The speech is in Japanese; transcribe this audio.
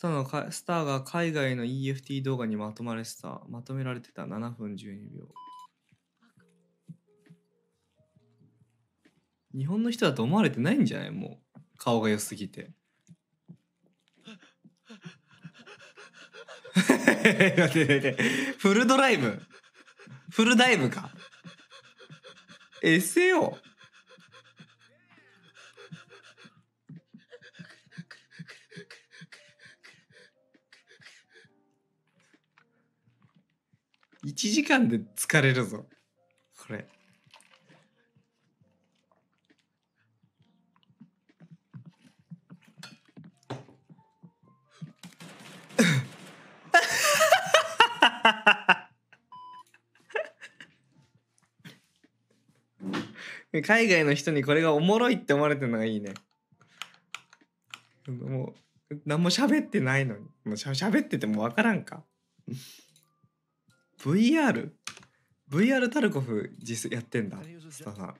タのかスターが海外の EFT 動画にまとまれてた。まとめられてた。7分12秒。日本の人だと思われてないんじゃないもう。顔が良すぎて。待って待ってフルドライブフルダイブか SAO? 1時間で疲れるぞこれ 海外の人にこれがおもろいって思われてるのがいいね。もう何も喋ってないのに。もうしゃ喋ってても分からんか。VR?VR VR タルコフ実やってんだスタさん